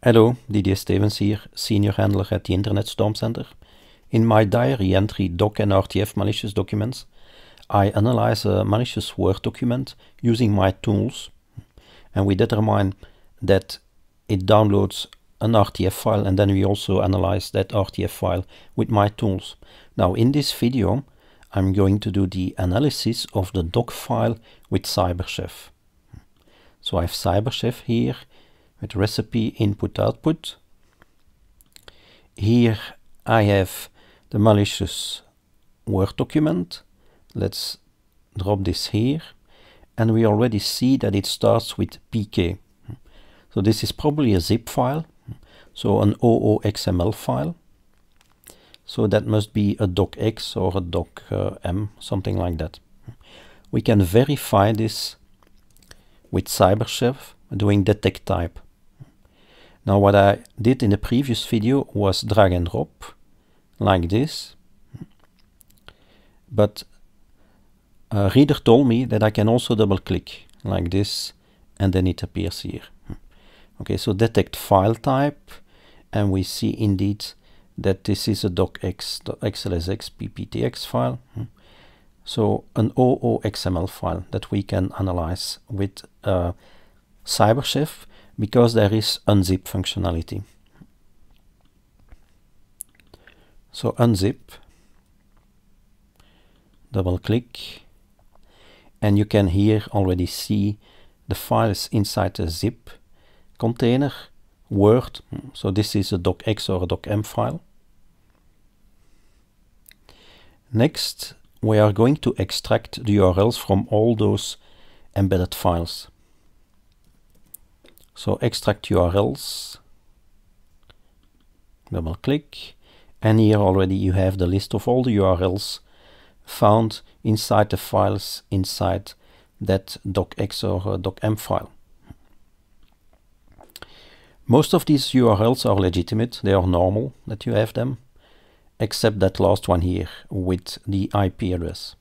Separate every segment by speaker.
Speaker 1: Hello, Didier Stevens here, senior handler at the Internet Storm Center. In my diary entry doc and RTF malicious documents, I analyze a malicious Word document using my tools and we determine that it downloads an RTF file and then we also analyze that RTF file with my tools. Now in this video, I'm going to do the analysis of the doc file with CyberChef. So I have CyberChef here with recipe input output. Here I have the malicious Word document. Let's drop this here. And we already see that it starts with pk. So this is probably a zip file, so an OOXML file. So that must be a docx or a docm, uh, something like that. We can verify this with CyberChef doing detect type. Now what I did in the previous video was drag and drop like this. But a uh, reader told me that I can also double click like this and then it appears here. Okay, so detect file type and we see indeed that this is a docx, xlsx, pptx file. So an OOXML file that we can analyze with uh, CyberChef because there is unzip functionality. So unzip, double click, and you can here already see the files inside the zip container, Word, so this is a docx or a docm file. Next, we are going to extract the URLs from all those embedded files. So extract URLs, double click, and here already you have the list of all the URLs found inside the files inside that docx or uh, docm file. Most of these URLs are legitimate, they are normal that you have them, except that last one here with the IP address.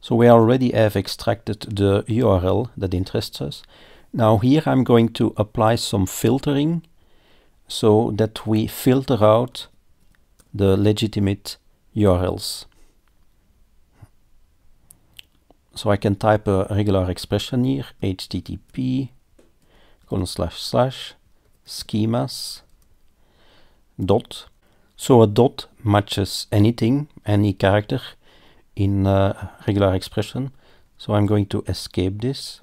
Speaker 1: So we already have extracted the URL that interests us. Now here I'm going to apply some filtering so that we filter out the legitimate URLs. So I can type a regular expression here, http colon slash slash schemas dot. So a dot matches anything, any character in a regular expression. So I'm going to escape this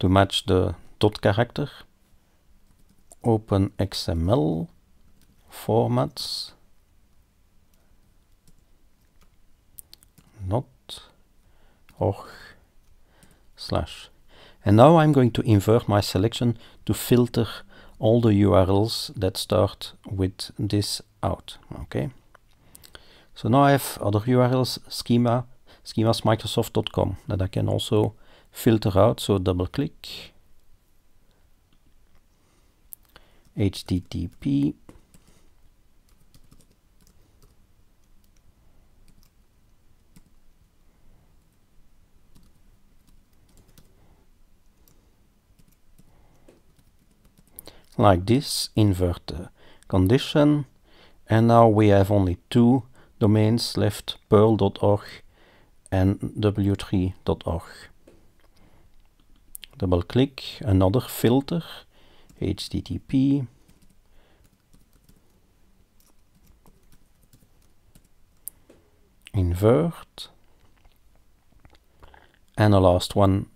Speaker 1: to match the dot character. Open XML formats. Not och slash. And now I'm going to invert my selection to filter all the URLs that start with this out. Okay. So now I have other URLs, schema, schemasmicrosoft.com that I can also filter out so double click http like this invert the condition and now we have only two domains left pearl.org and w3.org double click another filter http invert and the last one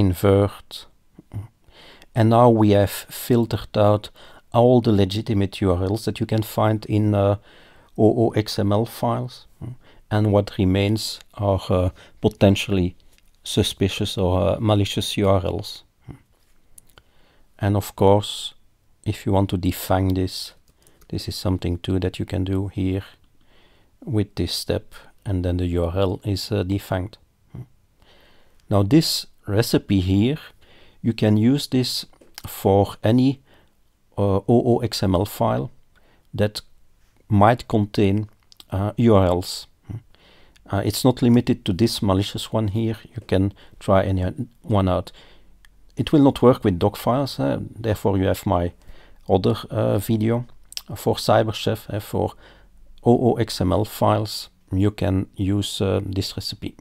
Speaker 1: invert. And now we have filtered out all the legitimate URLs that you can find in uh, OOXML files. And what remains are uh, potentially suspicious or uh, malicious URLs. And of course, if you want to defang this, this is something too that you can do here with this step and then the URL is uh, defanged. Now this recipe here, you can use this for any uh, OOXML file that might contain uh, URLs. Uh, it's not limited to this malicious one here. You can try any one out. It will not work with doc files. Eh? Therefore, you have my other uh, video for CyberChef eh, for OOXML files. You can use uh, this recipe.